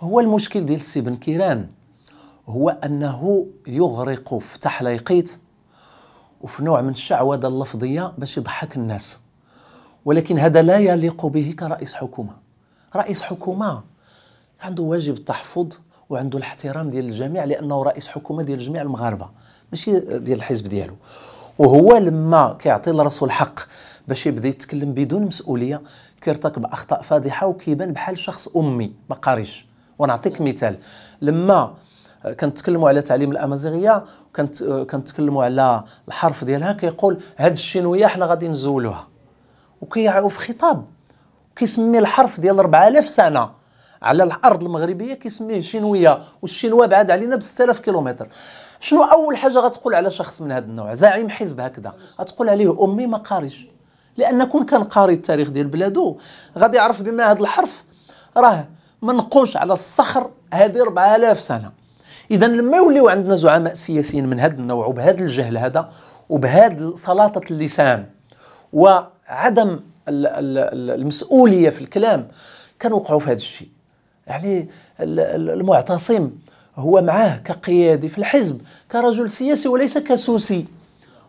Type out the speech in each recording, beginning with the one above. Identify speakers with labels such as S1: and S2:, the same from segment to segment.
S1: هو المشكل ديال السي بن كيران هو انه يغرق في تحليقيت وفي نوع من الشعوذه اللفظيه باش يضحك الناس ولكن هذا لا يليق به كرئيس حكومه رئيس حكومه عنده واجب التحفظ وعنده الاحترام ديال الجميع لانه رئيس حكومه ديال جميع المغاربه ماشي ديال الحزب ديالو وهو لما كيعطي لراسو الحق باش يبدا يتكلم بدون مسؤوليه كيرتكب اخطاء فادحه وكيبان بحال شخص امي ما قاريش ونعطيك نعم. مثال لما كنتكلموا على تعليم الامازيغيه كانت كنتكلموا على الحرف ديالها كيقول هاد الشينويه حنا غادي نزولوها وكيعاو في خطاب كيسمي الحرف ديال 4000 سنه على الارض المغربيه كيسميه شينويه والشينوا بعاد علينا ب 6000 كيلومتر شنو اول حاجه غتقول على شخص من هذا النوع زعيم حزب هكذا غتقول عليه امي ما قاريش لان كون كان قاري التاريخ ديال بلادو غادي يعرف بما هذا الحرف راه منقوش على الصخر هذه 4000 سنه اذا لما يوليو عندنا زعماء سياسيين من هذا النوع وبهذا الجهل هذا وبهذا سلاطه اللسان وعدم المسؤوليه في الكلام كنوقعوا في هذا الشيء يعني المعتصم هو معاه كقيادي في الحزب كرجل سياسي وليس كسوسي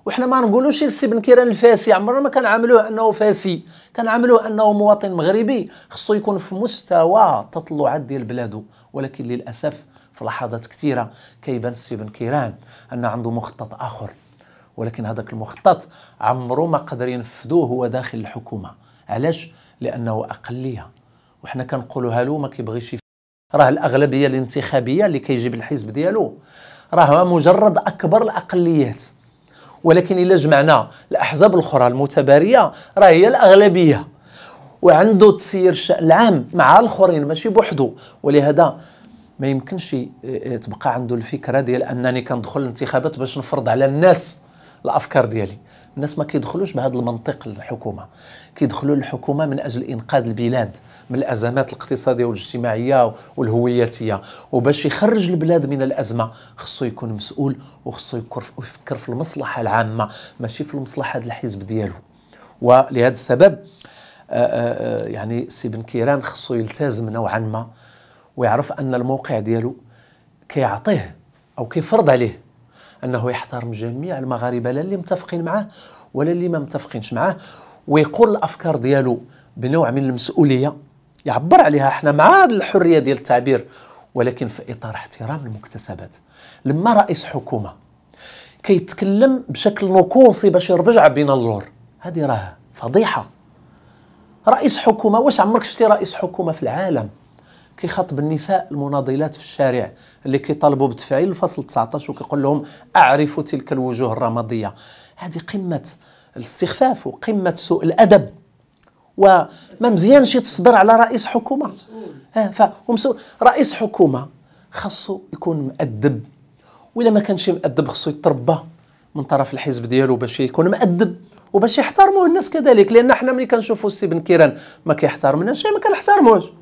S1: وحنا ما نقولوش للسي بن كيران الفاسي عمرنا ما كنعاملوه انه فاسي كنعاملوه انه مواطن مغربي خصو يكون في مستوى تطلعات ديال بلاده ولكن للاسف في لحظات كثيره كيبان السي بن كيران ان عنده مخطط اخر ولكن هذاك المخطط عمرو ما قدر ينفذوه هو داخل الحكومه علاش لانه اقليه وحنا كنقولوها له ما كيبغيش راه الاغلبيه الانتخابيه اللي كيجيب الحزب ديالو راه مجرد اكبر الاقليات ولكن إلا جمعنا الأحزاب الأخرى المتبارية راه هي الأغلبية وعنده تسير الشأن العام مع الآخرين ماشي بوحده ولهذا ما يمكنش آه، آه، تبقى عنده الفكرة ديال أنني كندخل الانتخابات باش نفرض على الناس الأفكار ديالي الناس ما كيدخلوش بهذا المنطق للحكومه كيدخلوا للحكومه من اجل انقاذ البلاد من الازمات الاقتصاديه والاجتماعيه والهوياتيه وباش يخرج البلاد من الازمه خصو يكون مسؤول وخصو يفكر في المصلحه العامه ماشي في المصلحه الحزب ديالو ولهذا السبب آه، آه، آه، يعني سي بن كيران خصو يلتزم نوعا ما ويعرف ان الموقع ديالو كيعطيه او كيفرض عليه انه يحترم جميع المغاربه لا اللي متفقين معاه ولا اللي ما متفقينش معاه ويقول الافكار ديالو بنوع من المسؤوليه يعبر عليها احنا مع الحريه ديال التعبير ولكن في اطار احترام المكتسبات لما رئيس حكومه كيتكلم بشكل نقوصي باش يربج بين اللور هذه راه فضيحه رئيس حكومه واش عمرك شفتي رئيس حكومه في العالم كيخاطب النساء المناضلات في الشارع اللي كيطالبوا بتفعيل الفصل 19 وكيقول لهم اعرفوا تلك الوجوه الرماديه هذه قمه الاستخفاف وقمه سوء الادب وما مزيانش يتصبر على رئيس حكومه مسؤول رئيس حكومه خاصو يكون مؤدب وإلا ما كانش مؤدب خصو يتربى من طرف الحزب ديالو باش يكون مؤدب وباش يحترموه الناس كذلك لان حنا ملي كنشوفوا السي بن كيران ما كيحترمناش ما كنحترموش